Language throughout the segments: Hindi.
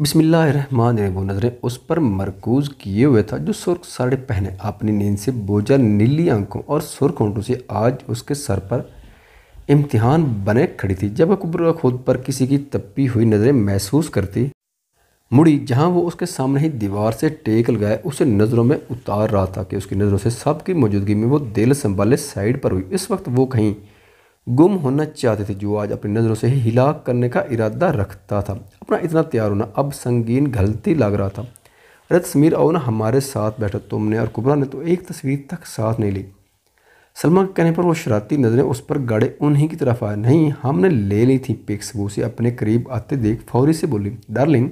बिसमिल्लाहमान वो नज़रें उस पर मरकूज़ किए हुए था जो सुर्ख साड़े पहने अपनी नींद से बोझा नीली आंखों और सुर्ख होंठों से आज उसके सर पर इम्तिहान बने खड़ी थी जब अकबर खुद पर किसी की तपी हुई नज़रें महसूस करती मुड़ी जहाँ वो उसके सामने ही दीवार से टेक लगाए उसे नज़रों में उतार रहा था कि उसकी नज़रों से सबकी मौजूदगी में वो दिल संभाले साइड पर हुई इस वक्त वो कहीं गुम होना चाहते थे जो आज अपनी नज़रों से ही हिलाक करने का इरादा रखता था अपना इतना तैयार होना अब संगीन गलती लग रहा था अरे तस्मीर आओ ना हमारे साथ बैठो तुमने और कुबरा ने तो एक तस्वीर तक साथ नहीं ली सलमा के कहने पर वो शरारती नज़रें उस पर गाड़े उन्हीं की तरफ आए नहीं हमने ले ली थी पिक्स वो उसे अपने करीब आते देख फौरी से बोली डार्लिंग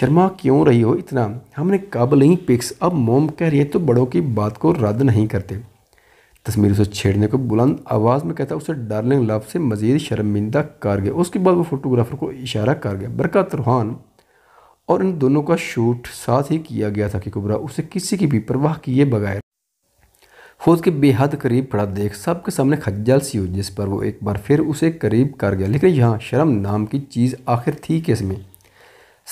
शर्मा क्यों रही हो इतना हमने कब ली पिक्स अब मोम कह रही है तो बड़ों की बात को रद्द नहीं करते तस्मीर उसे छेड़ने को बुलंद आवाज़ में कहता उसे डार्लिंग लव से मज़ीद शर्मिंदा कर गया उसके बाद वो फोटोग्राफ़र को इशारा कर गया बरकत रूहान और इन दोनों का शूट साथ ही किया गया था कि कुबरा उसे किसी की भी परवाह किए बगैर फौज के बेहद करीब खड़ा देख सब के सामने खज्जल सी हुई जिस पर वो एक बार फिर उसे करीब कर गया लेकिन यहाँ शर्म नाम की चीज़ आखिर थी किस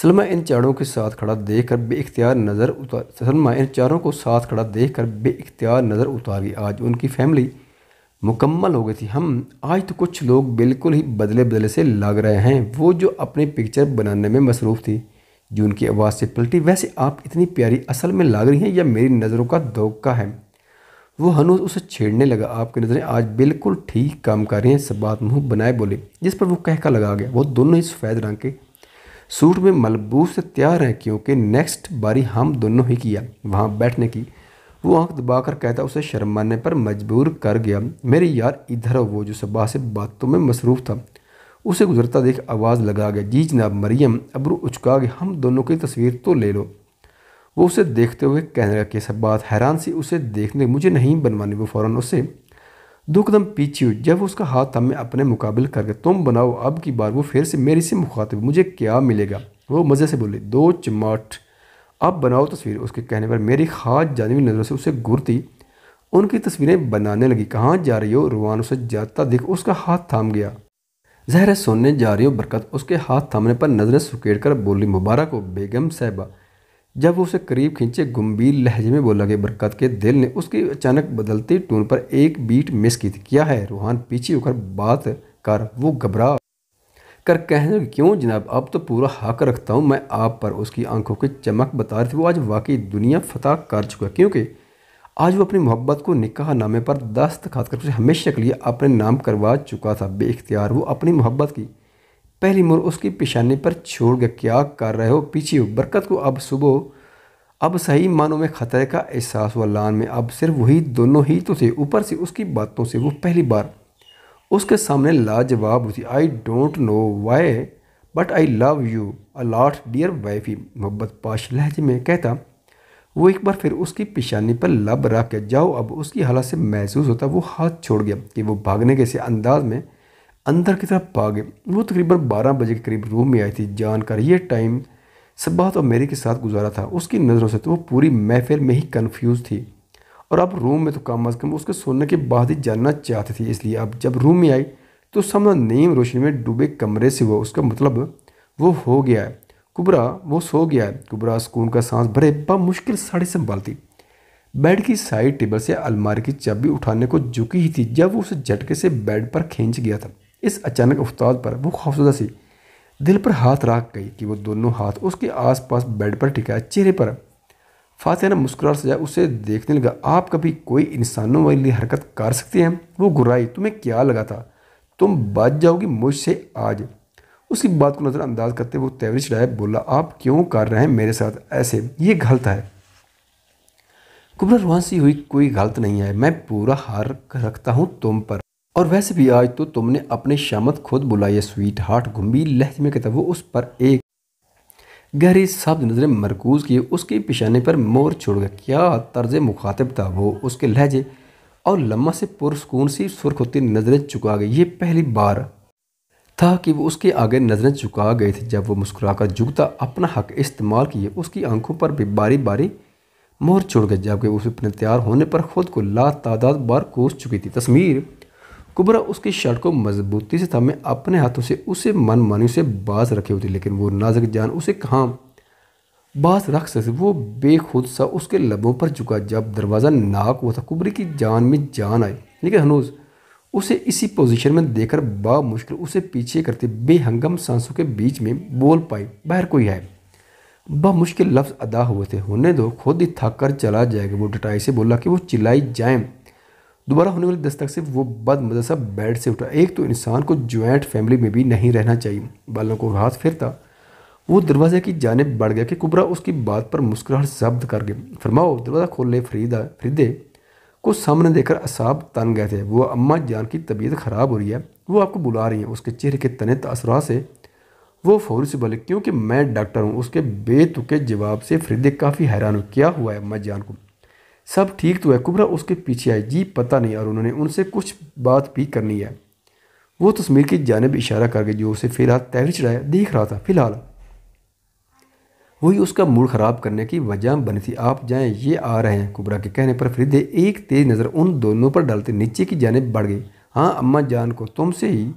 सलमा इन चारों के साथ खड़ा देख कर बेख्तियार नज़र उतार सलमा इन चारों को साथ खड़ा देख कर बेख्तियार नज़र उतारी आज उनकी फैमिली मुकम्मल हो गई थी हम आज तो कुछ लोग बिल्कुल ही बदले बदले से लग रहे हैं वो जो अपनी पिक्चर बनाने में मसरूफ़ थी जो उनकी आवाज़ से पलटी वैसे आप इतनी प्यारी असल में लग रही हैं या मेरी नज़रों का धोखा है वो हनुज उसे छेड़ने लगा आपकी नज़रें आज बिल्कुल ठीक काम कर रही हैं सब बात मुँह बनाए बोले जिस पर वो कहका लगा गया वो दोनों ही सफ़ेद रंग के सूट में मलबूस से तैयार हैं क्योंकि नेक्स्ट बारी हम दोनों ही किया वहाँ बैठने की वो आंख दबाकर कहता उसे शर्माने पर मजबूर कर गया मेरी यार इधर हो वो जो सबा से बातों में मसरूफ़ था उसे गुजरता देख आवाज़ लगा गया जी जनाब मरियम अबरू उचका गया हम दोनों की तस्वीर तो ले लो वो उसे देखते हुए कहने लगा कि सब बात हैरान सी उसे देखने मुझे नहीं बनवानी वो फ़ौरन उसे दुखदम पीछे हुई जब उसका हाथ हमें अपने मुकाबले कर गया तुम बनाओ अब की बार वो फिर से मेरी से मुखातिब मुझे क्या मिलेगा वो मज़े से बोली दो चमाट अब बनाओ तस्वीर उसके कहने पर मेरी खास जानवी नज़रों से उसे घुरती उनकी तस्वीरें बनाने लगी कहाँ जा रही हो रुआन उसे जाता दिख उसका हाथ थाम गया जहर सोने जा रही हो बरकत उसके हाथ थामने पर नजरें सुकेड़ कर बोली मुबारक हो बेगम साहबा जब उसे करीब खींचे गंभीर लहजे में बोला कि बरकत के दिल ने उसकी अचानक बदलती टून पर एक बीट मिस की थी क्या है रूहान पीछे होकर बात कर वो घबरा कर कहने क्यों जनाब अब तो पूरा हक रखता हूँ मैं आप पर उसकी आंखों की चमक बता रही थी वो आज वाकई दुनिया फतह कर चुका क्योंकि आज वो अपनी मोहब्बत को निकाह नामे पर दस्तखत कर उसे हमेशा के लिए अपने नाम करवा चुका था बेख्तियार वो अपनी मोहब्बत की पहली मोर उसकी पेशानी पर छोड़ गया क्या कर रहे हो पीछे हो बरकत को अब सुबह अब सही मानों में खतरे का एहसास हुआ लान में अब सिर्फ वही दोनों ही तो थे ऊपर से उसकी बातों से वो पहली बार उसके सामने लाजवाब थी I don't know why but I love you a lot dear wife ही मोहब्बत पाश लहजे में कहता वो एक बार फिर उसकी पेशानी पर लब रख के जाओ अब उसकी हालत से महसूस होता वो हाथ छोड़ गया कि वो भागने के से अंदाज में अंदर की तरफ भागे वो तकरीबन बारह बजे के करीब रूम में आई थी जान कर ये टाइम सब्बात तो और मेरी के साथ गुजारा था उसकी नज़रों से तो वो पूरी महफिल में ही कन्फ्यूज़ थी और अब रूम में तो कम अज़ कम उसके सोने के बाद ही जानना चाहती थी इसलिए अब जब रूम में आई तो समझ नीम रोशनी में डूबे कमरे से वो उसका मतलब वो हो गया है कुबरा वो सो गया है कुबरा सुकून का सांस भरे मुश्किल साड़ी संभालती बेड की साइड टेबल से अलमारी की चाबी उठाने को झुकी ही थी जब वो उसे झटके से बेड पर खींच गया था इस अचानक उस्ताद पर वो खौफजदा सी दिल पर हाथ रख गई कि वो दोनों हाथ उसके आसपास बेड पर टिकाए चेहरे पर ने मुस्कुरा सजा उसे देखने लगा आप कभी कोई इंसानों वाली हरकत कर सकते हैं वो गुराई तुम्हें क्या लगा था तुम बच जाओगी मुझसे आज उसकी बात को नज़रअंदाज करते हुए तैवरी चढ़ाए बोला आप क्यों कर रहे हैं मेरे साथ ऐसे ये गलत है कुबरा रुहान सी हुई कोई गलत नहीं है मैं पूरा हार रखता हूँ तुम पर और वैसे भी आज तो तुमने अपने शामत खुद बुलाई है स्वीट हार्ट गुम्बी लहज में कहता वो उस पर एक गहरी सब्ज नज़रें मरकूज़ किए उसके पिशाने पर मोर छोड़ गया क्या तर्ज मुखातिब था वो उसके लहजे और लम्मा से पुरसकून सी सुर्ख होती नज़रें चुका गई ये पहली बार था कि वो उसके आगे नज़रें चुका गए थे जब वो मुस्कुराकर झुकता अपना हक इस्तेमाल किए उसकी आंखों पर भी बारी बारी मोर छोड़ गए जबकि उसे अपने तैयार होने पर खुद को ला तादाद बार कोस चुकी थी तस्वीर कुबरा उसकी शर्ट को मजबूती से थामे अपने हाथों से उसे मन मानी से बास रखे होते लेकिन वो नाजुक जान उसे कहाँ बास रख सकते वो बेखुद सा उसके लबों पर झुका जब दरवाज़ा नाक हुआ था कुबरी की जान में जान आई लेकिन हनूज उसे इसी पोजीशन में देखकर मुश्किल उसे पीछे करते बेहंगम सांसों के बीच में बोल पाई बाहर कोई है मुश्किल लफ्ज़ अदा हुए थे होने दो खुद ही थक कर चला जाएगा वो डटाई से बोला कि वो चिल्लाई जाए दोबारा होने वाले दस्तक से वो बद मदरसा बेड से उठा एक तो इंसान को ज्वाइंट फैमिली में भी नहीं रहना चाहिए बालों को हाथ फिरता वो दरवाजे की जानब बढ़ गया कि कुबरा उसकी बात पर मुस्कुराहट जब्त कर गए फरमाओ दरवाज़ा खोल ले फरीदा फरीदे को सामने देखकर असाब तन गए थे वो अम्मा जान की तबीयत ख़राब हो रही है वो आपको बुला रही हैं उसके चेहरे के तने तसरा से वो फौरी से बोले क्योंकि मैं डॉक्टर हूँ उसके बेतुके जवाब से फरीदे काफ़ी हैरान हो क्या हुआ है अम्मा जान को सब ठीक तो है कुबरा उसके पीछे आई जी पता नहीं और उन्होंने उनसे कुछ बात भी करनी है वो तस्मीर की जानब इशारा करके जो उसे फिलहाल तहरी चढ़ाया देख रहा था फिलहाल वही उसका मूड ख़राब करने की वजह बनी थी आप जाएं ये आ रहे हैं कुबरा के कहने पर फरीदे एक तेज़ नज़र उन दोनों पर डालते नीचे की जानब बढ़ गई हाँ अम्मा जान को तुमसे ही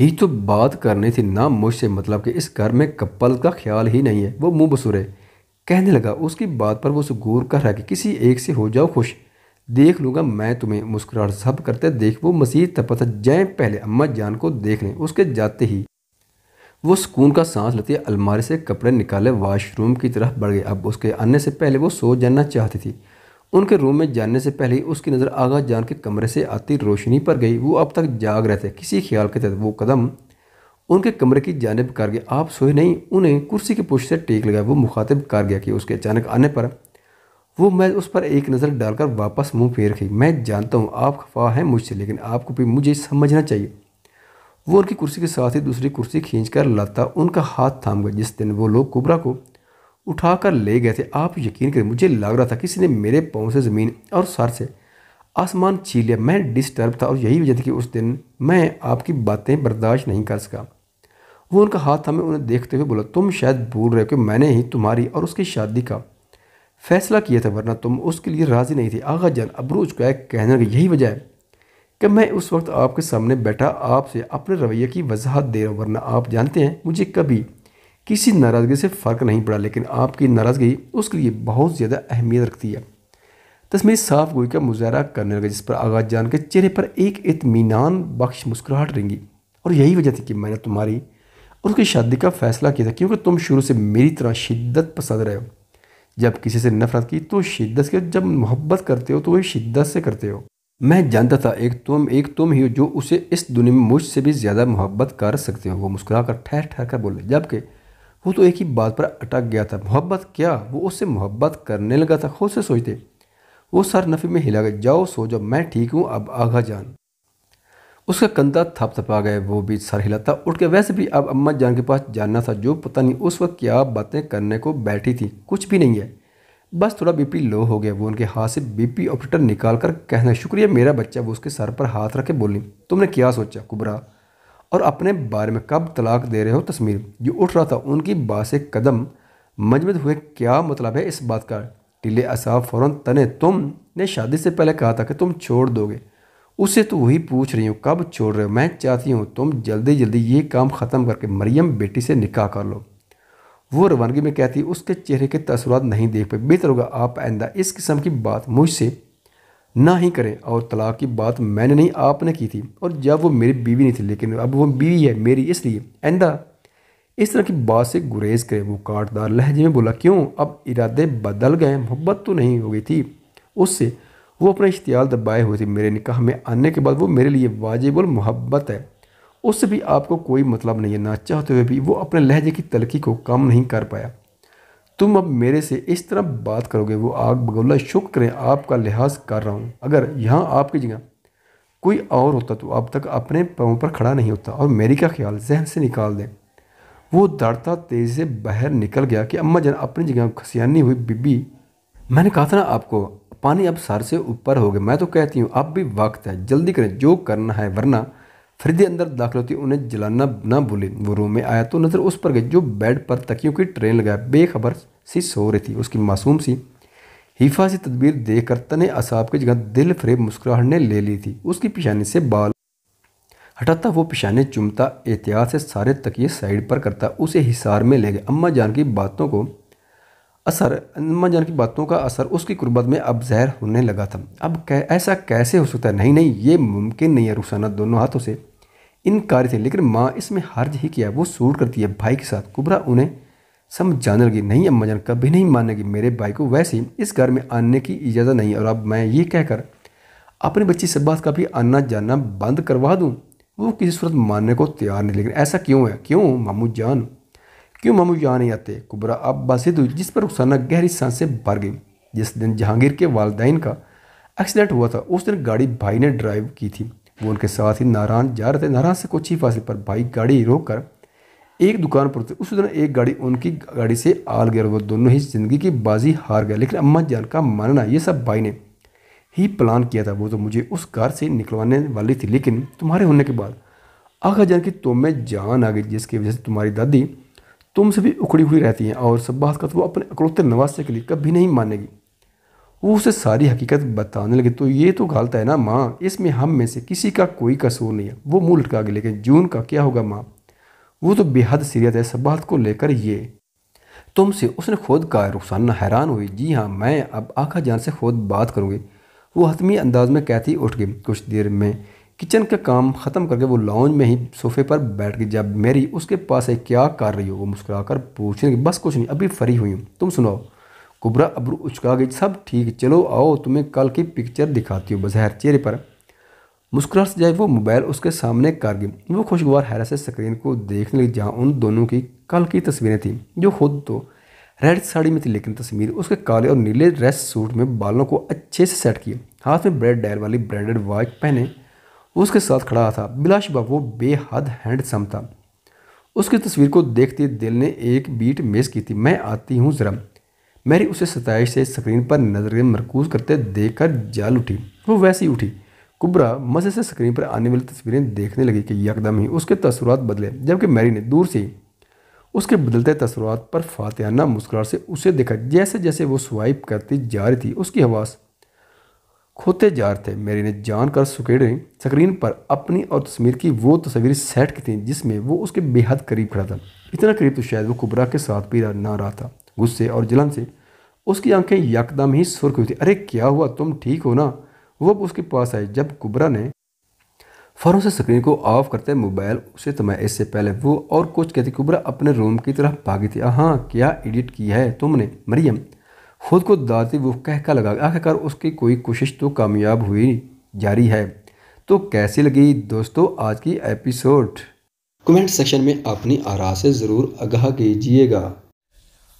ही तो बात करनी थी ना मुझसे मतलब कि इस घर में कपल का ख्याल ही नहीं है वो मुँह बसुर है कहने लगा उसकी बात पर वो सुगूर कर रहा कि किसी एक से हो जाओ खुश देख लूँगा मैं तुम्हें मुस्कुराहट सब करते देख वो मसीह तपत जय पहले अम्मा जान को देख लें उसके जाते ही वो सुकून का सांस लेते अलमारी से कपड़े निकाले वाशरूम की तरफ बढ़ गए अब उसके आने से पहले वो सो जाना चाहती थी उनके रूम में जाने से पहले ही उसकी नज़र आगा जान के कमरे से आती रोशनी पर गई वो अब तक जाग रहे थे किसी ख्याल के तहत वो कदम उनके कमरे की जानब गया आप सोए नहीं उन्हें कुर्सी के पुश से टेक लगाया वो मुखातिब गया कि उसके अचानक आने पर वो मैं उस पर एक नज़र डालकर वापस मुंह फेर गई मैं जानता हूँ आप खफा हैं मुझसे लेकिन आपको भी मुझे समझना चाहिए वो उनकी कुर्सी के साथ ही दूसरी कुर्सी खींच कर लाता उनका हाथ थाम गया जिस दिन वो लोग कुबरा को उठा कर ले गए थे आप यकीन करें मुझे लग रहा था किसी ने मेरे पाँव से ज़मीन और सर से आसमान लिया मैं डिस्टर्ब था और यही वजह थी कि उस दिन मैं आपकी बातें बर्दाश्त नहीं कर सका वो उनका हाथ था मैं उन्हें देखते हुए बोला तुम शायद भूल रहे हो कि मैंने ही तुम्हारी और उसकी शादी का फैसला किया था वरना तुम उसके लिए राज़ी नहीं थी आगा जान का एक कहने की यही वजह है कि मैं उस वक्त आपके सामने बैठा आपसे अपने रवैये की वजाहत दे रहा हूँ वरना आप जानते हैं मुझे कभी किसी नाराज़गी से फ़र्क नहीं पड़ा लेकिन आपकी नाराज़गी उसके लिए बहुत ज़्यादा अहमियत रखती है तस्मीर तो साफ गोई का मुजाहरा करने लगा जिस पर आगाज जान के चेहरे पर एक इतमान बख्श मुस्कुराहट रेंगी और यही वजह थी कि मैंने तुम्हारी और उसकी शादी का फैसला किया था क्योंकि तुम शुरू से मेरी तरह शिद्दत पसंद रहे हो जब किसी से नफरत की तो शिद्दत से जब मोहब्बत करते हो तो वही शिद्दत से करते हो मैं जानता था एक तुम एक तुम ही हो जो उसे इस दुनिया में मुझसे भी ज़्यादा मोहब्बत कर सकते हो वो मुस्कुरा कर ठहर ठहर कर बोले जबकि वो तो एक ही बात पर अटक गया था मोहब्बत क्या वो उससे मोहब्बत करने लगा था खुद से सोचते वो सर नफी में हिला गए जाओ सो जाओ मैं ठीक हूँ अब आगा जान उसका कंधा थप थपा गया वो भी सर हिलाता उठ के वैसे भी अब अम्मा जान के पास जानना था जो पता नहीं उस वक्त क्या बातें करने को बैठी थी कुछ भी नहीं है बस थोड़ा बीपी लो हो गया वो उनके हाथ से बीपी ऑपरेटर निकाल कर कहना शुक्रिया मेरा बच्चा वो उसके सर पर हाथ रख के बोली तुमने क्या सोचा कुबरा और अपने बारे में कब तलाक दे रहे हो तस्मीर जो उठ रहा था उनकी बात से कदम मजबूत हुए क्या मतलब है इस बात का टीले असाब फ़ौर तने तुम ने शादी से पहले कहा था कि तुम छोड़ दोगे उसे तो वही पूछ रही हूँ कब छोड़ रहे हो मैं चाहती हूँ तुम जल्दी जल्दी ये काम ख़त्म करके मरियम बेटी से निकाह कर लो वो रवानगी में कहती उसके चेहरे के तसरत नहीं देख पाए बेहतर होगा आप आइंदा इस किस्म की बात मुझसे ना ही करें और तलाक की बात मैंने नहीं आपने की थी और जब वो मेरी बीवी नहीं थी लेकिन अब वो बीवी है मेरी इसलिए आइंदा इस तरह की बात से गुरेज करे वो काटदार लहजे में बोला क्यों अब इरादे बदल गए मोहब्बत तो नहीं हो गई थी उससे वो अपना इश्तियाल दबाए हुए थे मेरे निकाह में आने के बाद वो मेरे लिए वाजिब और मोहब्बत है उससे भी आपको कोई मतलब नहीं है ना चाहते हुए भी वो अपने लहजे की तलखी को कम नहीं कर पाया तुम अब मेरे से इस तरह बात करोगे वो आग बगौला शुक्र करें आपका लिहाज कर रहा हूँ अगर यहाँ आपकी जगह कोई और होता तो अब तक अपने पाँव पर खड़ा नहीं होता और मेरी का ख्याल जहन से निकाल दें वो दड़ता तेज़ी से बाहर निकल गया कि अम्मा जान अपनी जगह खसियानी हुई बीबी मैंने कहा था ना आपको पानी अब सर से ऊपर हो गया मैं तो कहती हूँ अब भी वक्त है जल्दी करें जो करना है वरना फरीदे अंदर दाखिल होती उन्हें जलाना ना भूले वो रूम में आया तो नज़र उस पर गई जो बेड पर तकियों की ट्रेन लगाया बेखबर सी सो रही थी उसकी मासूम सी हिफा सी तदबीर देख कर तने असाब की जगह दिल फ्रेब मुस्कुराहट ने ले ली थी उसकी पेशानी से बाल हटाता वो पिशाने चुमता एहतियात से सारे तकिए साइड पर करता उसे हिसार में ले गए अम्मा जान की बातों को असर अम्मा जान की बातों का असर उसकी कुर्बत में अब जहर होने लगा था अब कै, ऐसा कैसे हो सकता है नहीं नहीं ये मुमकिन नहीं है रुसाना दोनों हाथों से इन कार्य थे लेकिन माँ इसमें हर्ज ही किया वो सूट करती है भाई के साथ कुबरा उन्हें समझ जाने लगी नहीं अम्मा जान कभी नहीं मानेगी मेरे भाई को वैसे इस घर में आने की इजाज़त नहीं और अब मैं ये कहकर अपने बच्ची सब्बास का भी आना जाना बंद करवा दूँ वो किसी सूरत मानने को तैयार नहीं लेकिन ऐसा क्यों है क्यों मामू जान क्यों मामू जान नहीं आते कुबरा अब बासिद हुई जिस पर रुखसाना गहरी सांस से भर गई जिस दिन जहांगीर के वालदेन का एक्सीडेंट हुआ था उस दिन गाड़ी भाई ने ड्राइव की थी वो उनके साथ ही नारायण जा रहे थे नारायण से कुछ ही फासले पर भाई गाड़ी रोक कर एक दुकान पर उतरे उस दिन एक गाड़ी उनकी गाड़ी से आल गया वो दोनों ही ज़िंदगी की बाजी हार गया लेकिन अम्मा जान का मानना ये सब भाई ने ही प्लान किया था वो तो मुझे उस कार से निकलवाने वाली थी लेकिन तुम्हारे होने के बाद आखा जान की तुम तो में जान आ गई जिसकी वजह से तुम्हारी दादी तुमसे भी उखड़ी हुई रहती हैं और सब्बास का तो वो अपने अकलौते नवासे के लिए कभी नहीं मानेगी वो उसे सारी हकीकत बताने लगी तो ये तो गलत है ना माँ इसमें हम में से किसी का कोई कसूर नहीं है वो मुँह लटका गई लेकिन जून का क्या होगा माँ वो तो बेहद सीरियत है सब्बात को लेकर ये तुमसे उसने खुद का रुखसाना हैरान हुई जी हाँ मैं अब आखा जान से खुद बात करूँगी वो हतमी अंदाज में कैथी उठ गई कुछ देर में किचन का काम ख़त्म करके वो लाउंज में ही सोफे पर बैठ गई जब मेरी उसके पास है क्या कर रही हो वो मुस्कुरा कर पूछने लगी बस कुछ नहीं अभी फ्री हुई हूँ तुम सुनाओ कुबरा अबरू उचका गई सब ठीक चलो आओ तुम्हें कल की पिक्चर दिखाती हूँ बजहर चेहरे पर मुस्कुरा से जाए वो मोबाइल उसके सामने कर गई वो खुशगवार हैरत से स्क्रीन को देखने लगी जहाँ उन दोनों की कल की तस्वीरें थीं जो खुद तो रेड साड़ी में थी लेकिन तस्वीर उसके काले और नीले ड्रेस सूट में बालों को अच्छे से सेट किए हाथ में ब्रेड डायल वाली ब्रांडेड वॉच पहने उसके साथ खड़ा था बिलाशुबा वो बेहद हैंडसम था उसकी तस्वीर को देखते दिल ने एक बीट मिस की थी मैं आती हूँ ज़रा मैरी उसे सताइश से स्क्रीन पर नजरें मरकूज करते देख कर जाल उठी वो वैसे ही उठी कुबरा मज़े से स्क्रीन पर आने वाली तस्वीरें देखने लगी कि यकदम ही उसके तसरत बदले जबकि मैरी ने दूर से ही उसके बदलते तसरत पर फातहाना मुस्कुराहट से उसे देखा जैसे जैसे वो स्वाइप करती जा रही थी उसकी हवास खोते जा रहे थे मेरी ने जानकर सुकेड़े स्क्रीन पर अपनी और तस्वीर की वो तस्वीर सेट की थी जिसमें वो उसके बेहद करीब खड़ा था इतना करीब तो शायद वो कुबरा के साथ भी ना रहा था गुस्से और जलन से उसकी आंखें यकदम ही सुर्ख हुई थी अरे क्या हुआ तुम ठीक हो ना वो उसके पास आई जब कुबरा ने फ़ौरन से स्क्रीन को ऑफ करते मोबाइल तो मैं इससे पहले वो और कुछ कहती कुबरा अपने रूम की तरफ भागी थी हाँ क्या एडिट की है तुमने मरियम खुद को दाती वो कहका लगा आखिरकार उसकी कोई कोशिश तो कामयाब हुई जारी है तो कैसी लगी दोस्तों आज की एपिसोड कमेंट सेक्शन में अपनी आरा से ज़रूर आगाह कीजिएगा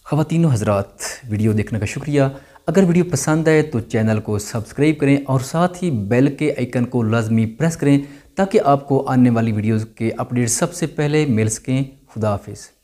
खातिन हजरात वीडियो देखने का शुक्रिया अगर वीडियो पसंद आए तो चैनल को सब्सक्राइब करें और साथ ही बेल के आइकन को लाजमी प्रेस करें ताकि आपको आने वाली वीडियोज़ के अपडेट सबसे पहले मिल सकें खुदा हाफिज़